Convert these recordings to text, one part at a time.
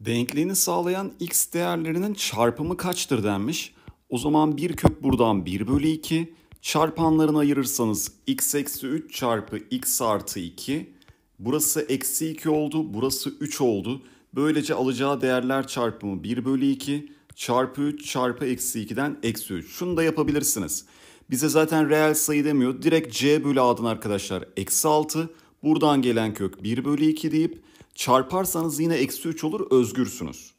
Denkliğini sağlayan x değerlerinin çarpımı kaçtır denmiş. O zaman bir kök buradan 1 bölü 2. Çarpanlarını ayırırsanız x eksi 3 çarpı x artı 2. Burası eksi 2 oldu, burası 3 oldu. Böylece alacağı değerler çarpımı 1 bölü 2 çarpı 3 çarpı eksi 2'den eksi 3. Şunu da yapabilirsiniz. Bize zaten reel sayı demiyor. Direkt c bölü a'dan arkadaşlar eksi 6 Buradan gelen kök 1 bölü 2 deyip çarparsanız yine eksi 3 olur özgürsünüz.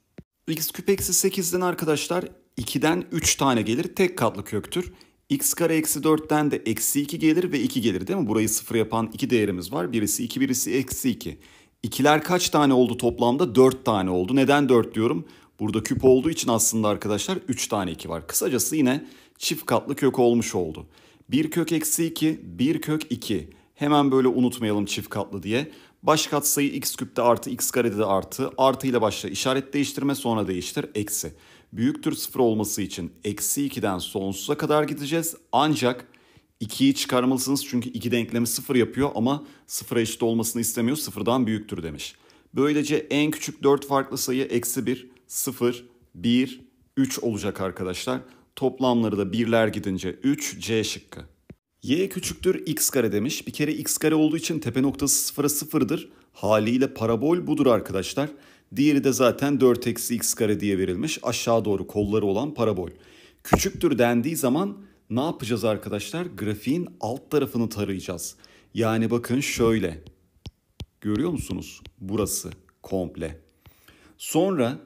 X küp eksi 8'den arkadaşlar 2'den 3 tane gelir tek katlı köktür. X kare eksi 4'ten de eksi 2 gelir ve 2 gelir değil mi? Burayı sıfır yapan 2 değerimiz var. Birisi 2 birisi eksi 2. İkiler kaç tane oldu toplamda? 4 tane oldu. Neden 4 diyorum? Burada küp olduğu için aslında arkadaşlar 3 tane 2 var. Kısacası yine çift katlı kök olmuş oldu. 1 kök eksi 2, 1 kök 2. Hemen böyle unutmayalım çift katlı diye. Baş katsayı x küpte artı x karede de artı. Artı ile başla işaret değiştirme sonra değiştir eksi. Büyüktür sıfır olması için eksi 2'den sonsuza kadar gideceğiz. Ancak 2'yi çıkarmalısınız çünkü 2 denklemi sıfır yapıyor ama 0'a eşit olmasını istemiyor. Sıfırdan büyüktür demiş. Böylece en küçük 4 farklı sayı eksi 1, 0, 1, 3 olacak arkadaşlar. Toplamları da birler gidince 3 C şıkkı. Y küçüktür x kare demiş. Bir kere x kare olduğu için tepe noktası sıfıra sıfırdır. Haliyle parabol budur arkadaşlar. Diğeri de zaten 4 eksi x kare diye verilmiş. Aşağı doğru kolları olan parabol. Küçüktür dendiği zaman ne yapacağız arkadaşlar? Grafiğin alt tarafını tarayacağız. Yani bakın şöyle. Görüyor musunuz? Burası komple. Sonra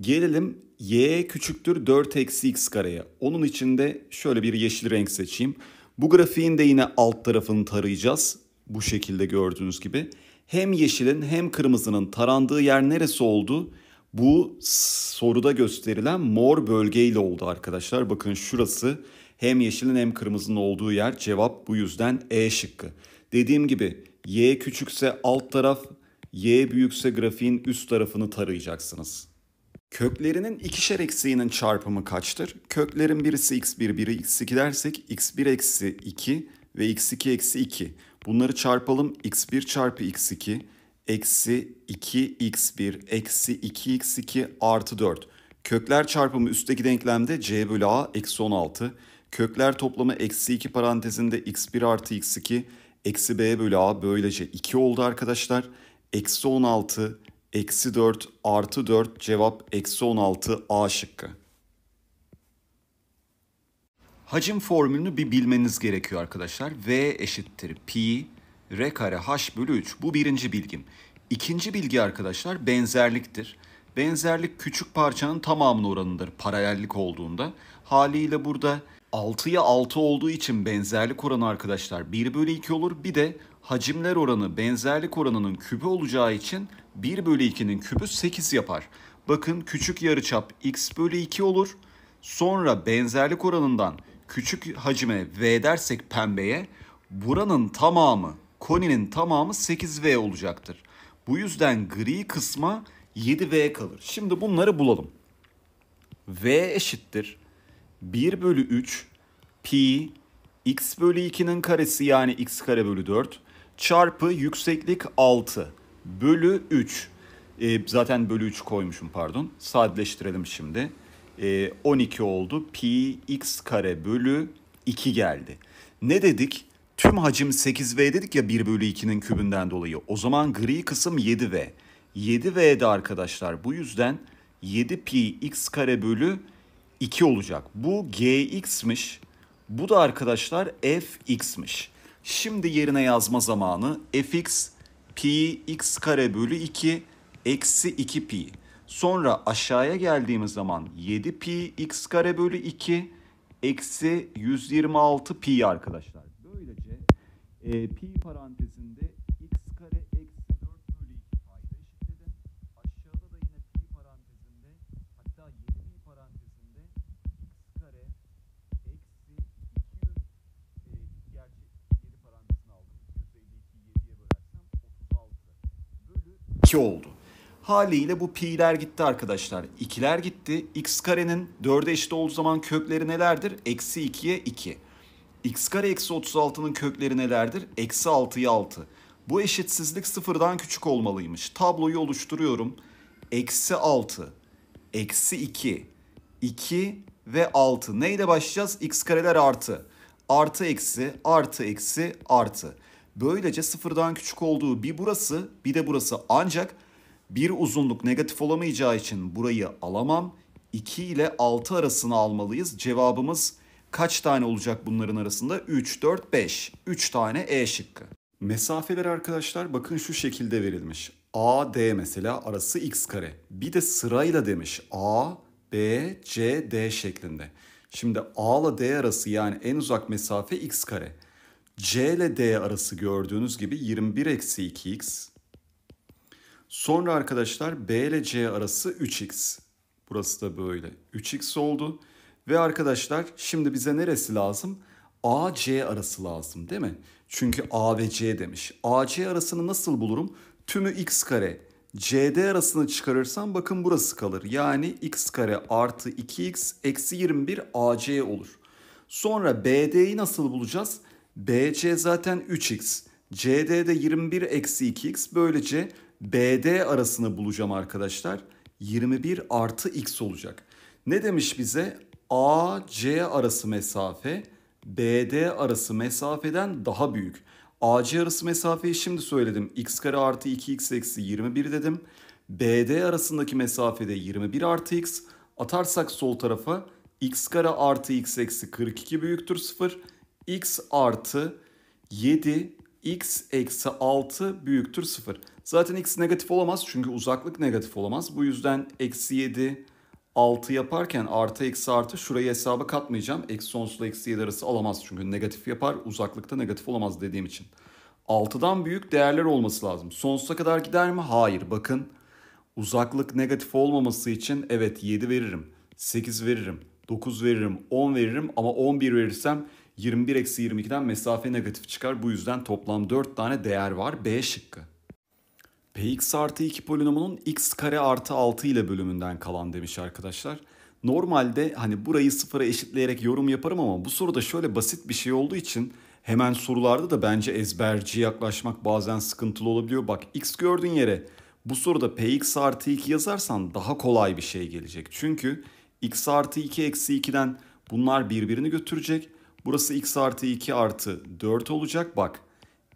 gelelim y küçüktür 4 eksi x kareye. Onun için de şöyle bir yeşil renk seçeyim. Bu grafiğin de yine alt tarafını tarayacağız. Bu şekilde gördüğünüz gibi. Hem yeşilin hem kırmızının tarandığı yer neresi oldu? Bu soruda gösterilen mor bölgeyle oldu arkadaşlar. Bakın şurası hem yeşilin hem kırmızının olduğu yer cevap bu yüzden E şıkkı. Dediğim gibi y küçükse alt taraf, y büyükse grafiğin üst tarafını tarayacaksınız. Köklerinin ikişer eksiğinin çarpımı kaçtır? Köklerin birisi x1 biri x2 dersek x1 eksi 2 ve x2 eksi 2. Bunları çarpalım x1 çarpı x2 eksi 2x1 eksi 2x2 artı 4. Kökler çarpımı üstteki denklemde c bölü a eksi 16. Kökler toplamı eksi 2 parantezinde x1 artı x2 eksi b bölü a böylece 2 oldu arkadaşlar. Eksi 16 eksi 4 artı 4 cevap eksi 16 A şıkkı. Hacim formülünü bir bilmeniz gerekiyor arkadaşlar. V eşittir pi r kare h bölü 3. Bu birinci bilgim. İkinci bilgi arkadaşlar benzerliktir. Benzerlik küçük parçanın tamamının oranıdır paralellik olduğunda. Haliyle burada 6'ya 6 olduğu için benzerlik oranı arkadaşlar 1 bölü 2 olur. Bir de hacimler oranı benzerlik oranının küpü olacağı için 1 bölü 2'nin kübü 8 yapar. Bakın küçük yarıçap x bölü 2 olur. Sonra benzerlik oranından küçük hacime v dersek pembeye buranın tamamı koninin tamamı 8v olacaktır. Bu yüzden gri kısma 7v kalır. Şimdi bunları bulalım. v eşittir 1 bölü 3 pi x bölü 2'nin karesi yani x kare bölü 4 çarpı yükseklik 6 bölü 3. E, zaten bölü 3 koymuşum pardon. Sadeleştirelim şimdi. E, 12 oldu. Pi x kare bölü 2 geldi. Ne dedik? Tüm hacim 8V dedik ya 1 bölü 2'nin kübünden dolayı. O zaman gri kısım 7V. 7V'de arkadaşlar bu yüzden 7 pi x kare bölü 2 olacak. Bu gx'miş. Bu da arkadaşlar fx'miş. Şimdi yerine yazma zamanı fx pi x kare bölü 2 eksi 2 pi. Sonra aşağıya geldiğimiz zaman 7 pi x kare bölü 2 eksi 126 pi arkadaşlar. Böylece e, pi parantezinde 2 oldu. Haliyle bu pi'ler gitti arkadaşlar. 2'ler gitti. x karenin 4'e eşit olduğu zaman kökleri nelerdir? Eksi 2'ye 2. x kare eksi 36'nın kökleri nelerdir? Eksi 6'ya 6. Bu eşitsizlik sıfırdan küçük olmalıymış. Tabloyu oluşturuyorum. Eksi 6, eksi 2, 2 ve 6. Neyle başlayacağız? x kareler artı. Artı eksi, artı eksi, artı. Böylece sıfırdan küçük olduğu bir burası bir de burası ancak bir uzunluk negatif olamayacağı için burayı alamam. 2 ile 6 arasını almalıyız. Cevabımız kaç tane olacak bunların arasında? 3, 4, 5. 3 tane E şıkkı. Mesafeler arkadaşlar bakın şu şekilde verilmiş. A, D mesela arası x kare. Bir de sırayla demiş. A, B, C, D şeklinde. Şimdi A ile D arası yani en uzak mesafe x kare. C ile D arası gördüğünüz gibi 21 eksi 2x. Sonra arkadaşlar B ile C arası 3x. Burası da böyle 3x oldu. Ve arkadaşlar şimdi bize neresi lazım? A, C arası lazım değil mi? Çünkü A ve C demiş. A, C arasını nasıl bulurum? Tümü x kare. CD arasını çıkarırsam bakın burası kalır. Yani x kare artı 2x eksi 21 AC olur. Sonra BD'yi nasıl bulacağız? BC zaten 3x. CD de 21 eksi 2x. Böylece BD arasını bulacağım arkadaşlar. 21 artı x olacak. Ne demiş bize? AC arası mesafe BD arası mesafeden daha büyük. AC arası mesafeyi şimdi söyledim. x kare artı 2x eksi 21 dedim. BD arasındaki mesafede 21 artı x. Atarsak sol tarafa x kare artı x eksi 42 büyüktür 0 x artı 7 x eksi 6 büyüktür 0. Zaten x negatif olamaz çünkü uzaklık negatif olamaz. Bu yüzden eksi 7 6 yaparken artı eksi artı şurayı hesaba katmayacağım. Eksi sonsuzla eksi 7 arası alamaz çünkü negatif yapar uzaklıkta negatif olamaz dediğim için. 6'dan büyük değerler olması lazım. Sonsuza kadar gider mi? Hayır. Bakın uzaklık negatif olmaması için evet 7 veririm, 8 veririm, 9 veririm, 10 veririm ama 11 verirsem 21 eksi 22'den mesafe negatif çıkar. Bu yüzden toplam 4 tane değer var. B şıkkı. Px artı 2 polinomunun x kare artı 6 ile bölümünden kalan demiş arkadaşlar. Normalde hani burayı sıfıra eşitleyerek yorum yaparım ama bu soruda şöyle basit bir şey olduğu için hemen sorularda da bence ezberci yaklaşmak bazen sıkıntılı olabiliyor. Bak x gördüğün yere bu soruda px artı 2 yazarsan daha kolay bir şey gelecek. Çünkü x artı 2 eksi 2'den bunlar birbirini götürecek. Burası x artı 2 artı 4 olacak. Bak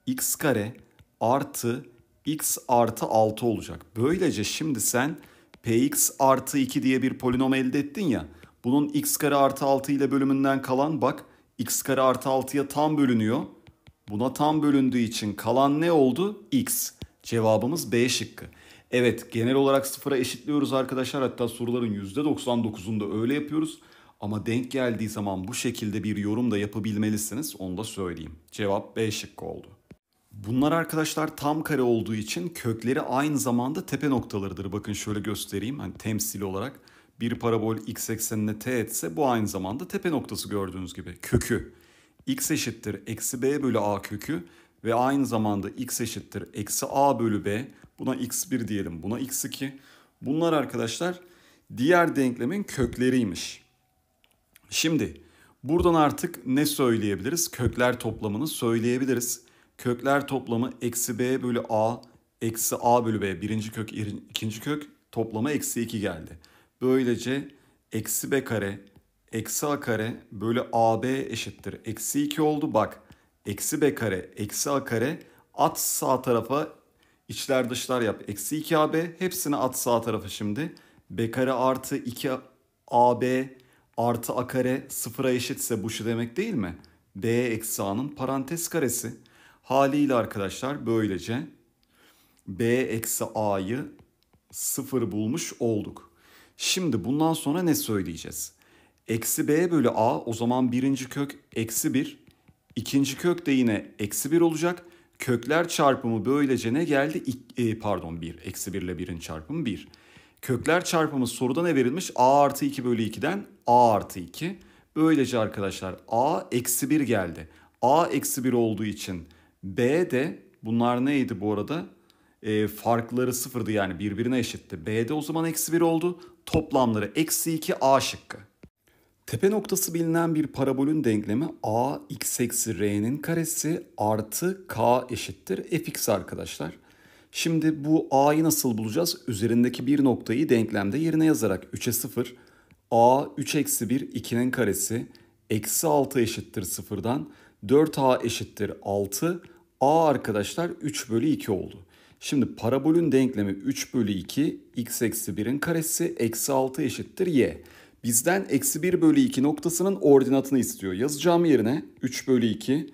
x kare artı x artı 6 olacak. Böylece şimdi sen px artı 2 diye bir polinom elde ettin ya. Bunun x kare artı 6 ile bölümünden kalan bak x kare artı 6'ya tam bölünüyor. Buna tam bölündüğü için kalan ne oldu? x. Cevabımız B şıkkı. Evet genel olarak sıfıra eşitliyoruz arkadaşlar. Hatta soruların %99'unda öyle yapıyoruz. Ama denk geldiği zaman bu şekilde bir yorum da yapabilmelisiniz onu da söyleyeyim. Cevap B şıkkı oldu. Bunlar arkadaşlar tam kare olduğu için kökleri aynı zamanda tepe noktalarıdır. Bakın şöyle göstereyim hani temsili olarak. Bir parabol x eksenine t etse bu aynı zamanda tepe noktası gördüğünüz gibi. Kökü x eşittir eksi b bölü a kökü ve aynı zamanda x eşittir eksi a bölü b. Buna x1 diyelim buna x2. Bunlar arkadaşlar diğer denklemin kökleriymiş. Şimdi buradan artık ne söyleyebiliriz? Kökler toplamını söyleyebiliriz. Kökler toplamı eksi b bölü a eksi a bölü b birinci kök ikinci kök toplamı eksi 2 geldi. Böylece eksi b kare eksi a kare bölü ab eşittir. Eksi 2 oldu bak. Eksi b kare eksi a kare at sağ tarafa içler dışlar yap. Eksi 2 ab hepsini at sağ tarafa şimdi. b kare artı 2 ab artı a kare sıfıra eşitse bu şu demek değil mi? b eksi a'nın parantez karesi. Haliyle arkadaşlar böylece b eksi a'yı sıfır bulmuş olduk. Şimdi bundan sonra ne söyleyeceğiz? Eksi b bölü a o zaman birinci kök eksi bir, ikinci kök de yine eksi bir olacak. Kökler çarpımı böylece ne geldi? İk, e, pardon bir, Eksi 1 ile 1'in çarpımı 1. Bir. Kökler çarpımı soruda ne verilmiş? A artı 2 bölü 2'den A artı 2. Böylece arkadaşlar A eksi 1 geldi. A eksi 1 olduğu için B de bunlar neydi bu arada? E, farkları sıfırdı yani birbirine eşitti. B de o zaman eksi 1 oldu. Toplamları eksi 2 A şıkkı. Tepe noktası bilinen bir parabolün denklemi a x eksi r'nin karesi artı k eşittir fx arkadaşlar. Şimdi bu a'yı nasıl bulacağız? Üzerindeki bir noktayı denklemde yerine yazarak 3'e 0. a 3 eksi 1 2'nin karesi. Eksi 6 eşittir 0'dan. 4a eşittir 6. a arkadaşlar 3 bölü 2 oldu. Şimdi parabolün denklemi 3 bölü 2 x eksi 1'in karesi eksi 6 eşittir y. Bizden eksi 1 bölü 2 noktasının ordinatını istiyor. Yazacağım yerine 3 bölü 2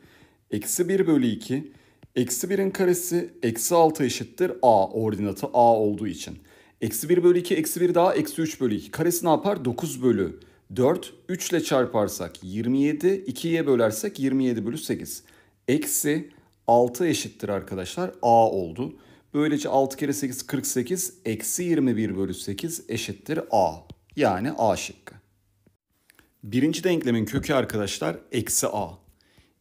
eksi 1 bölü 2 Eksi 1'in karesi eksi 6 eşittir a ordinatı a olduğu için. Eksi 1 bölü 2 eksi 1 daha eksi 3 bölü 2. Karesi ne yapar? 9 bölü 4. 3 ile çarparsak 27. 2'ye bölersek 27 bölü 8. Eksi 6 eşittir arkadaşlar. A oldu. Böylece 6 kere 8 48. Eksi 21 bölü 8 eşittir A. Yani A şıkkı. Birinci denklemin kökü arkadaşlar eksi A.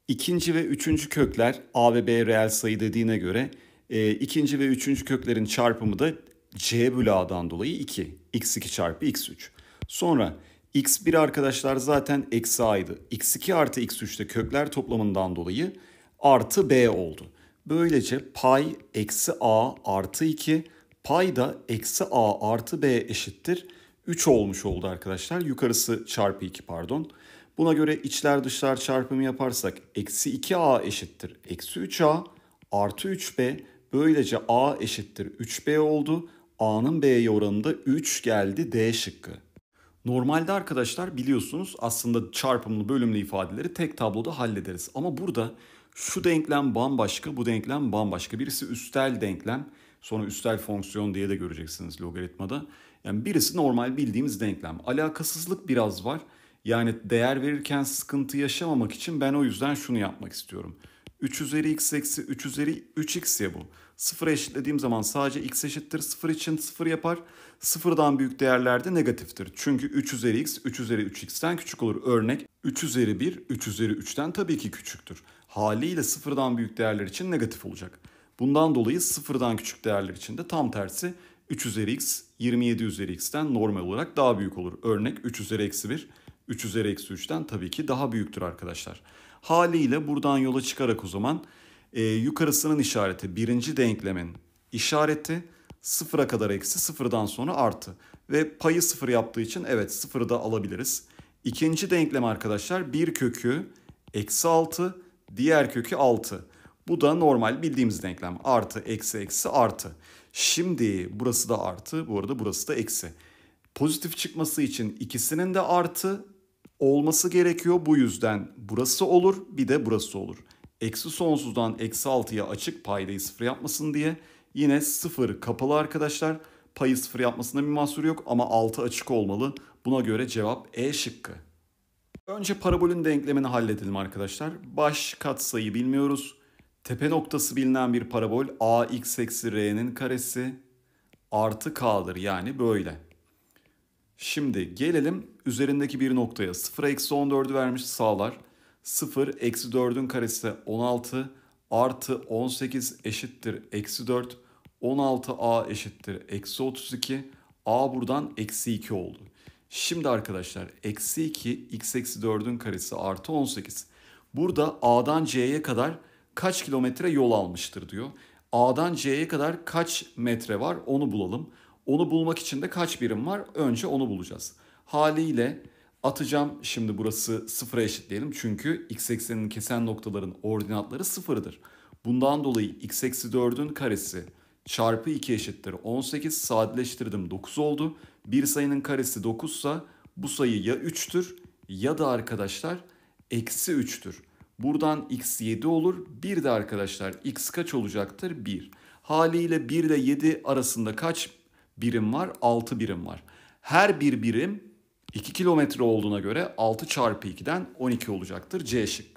İkinci ve üçüncü kökler A ve B reel sayı dediğine göre e, ikinci ve üçüncü köklerin çarpımı da C bölü A'dan dolayı 2. X2 çarpı X3. Sonra X1 arkadaşlar zaten eksi A'ydı. X2 artı X3'te kökler toplamından dolayı artı B oldu. Böylece pay eksi A artı 2 pay da eksi A artı B eşittir. 3 olmuş oldu arkadaşlar. Yukarısı çarpı 2 pardon. Buna göre içler dışlar çarpımı yaparsak eksi 2a eşittir eksi 3a artı 3b böylece a eşittir 3b oldu. A'nın B'ye oranında 3 geldi D şıkkı. Normalde arkadaşlar biliyorsunuz aslında çarpımlı bölümlü ifadeleri tek tabloda hallederiz. Ama burada şu denklem bambaşka, bu denklem bambaşka. Birisi üstel denklem, sonra üstel fonksiyon diye de göreceksiniz logaritmada. Yani birisi normal bildiğimiz denklem. Alakasızlık biraz var. Yani değer verirken sıkıntı yaşamamak için ben o yüzden şunu yapmak istiyorum. 3 üzeri x eksi 3 üzeri 3x ya bu. 0 eşitlediğim zaman sadece x eşittir 0 için 0 yapar. 0'dan büyük değerlerde negatiftir. Çünkü 3 üzeri x 3 üzeri 3x'ten küçük olur. Örnek 3 üzeri 1 3 üzeri 3'ten tabii ki küçüktür. Haliyle 0'dan büyük değerler için negatif olacak. Bundan dolayı 0'dan küçük değerler için de tam tersi 3 üzeri x 27 üzeri x'ten normal olarak daha büyük olur. Örnek 3 üzeri eksi 1 3 üzeri eksi 3'ten tabii ki daha büyüktür arkadaşlar. Haliyle buradan yola çıkarak o zaman e, yukarısının işareti birinci denklemin işareti sıfıra kadar eksi sıfırdan sonra artı. Ve payı sıfır yaptığı için evet sıfırı da alabiliriz. İkinci denklem arkadaşlar bir kökü eksi 6 diğer kökü 6. Bu da normal bildiğimiz denklem artı eksi eksi artı. Şimdi burası da artı bu arada burası da eksi. Pozitif çıkması için ikisinin de artı olması gerekiyor. Bu yüzden burası olur bir de burası olur. Eksi sonsuzdan eksi 6'ya açık paydayı sıfır yapmasın diye. Yine sıfır kapalı arkadaşlar. Payı sıfır yapmasında bir mahsur yok ama 6 açık olmalı. Buna göre cevap E şıkkı. Önce parabolün denklemini halledelim arkadaşlar. Baş katsayı bilmiyoruz. Tepe noktası bilinen bir parabol ax eksi r'nin karesi artı k'dır yani böyle. Şimdi gelelim üzerindeki bir noktaya. 0 eksi 14'ü vermiş sağlar. 0 eksi 4'ün karesi 16 artı 18 eşittir eksi 4. 16a eşittir eksi 32. a buradan eksi 2 oldu. Şimdi arkadaşlar eksi 2 x eksi 4'ün karesi artı 18. Burada a'dan c'ye kadar kaç kilometre yol almıştır diyor. A'dan C'ye kadar kaç metre var onu bulalım. Onu bulmak için de kaç birim var? Önce onu bulacağız. Haliyle atacağım şimdi burası sıfıra eşit diyelim Çünkü x ekseni'nin kesen noktaların ordinatları sıfırdır. Bundan dolayı x eksi 4'ün karesi çarpı 2 eşittir 18 sadeleştirdim 9 oldu. Bir sayının karesi 9 sa bu sayı ya 3'tür ya da arkadaşlar eksi 3'tür. Buradan x 7 olur. Bir de arkadaşlar x kaç olacaktır? 1. Haliyle 1 ile 7 arasında kaç birim var 6 birim var. Her bir birim 2 kilometre olduğuna göre 6 çarpı 2'den 12 olacaktır C şıkkı.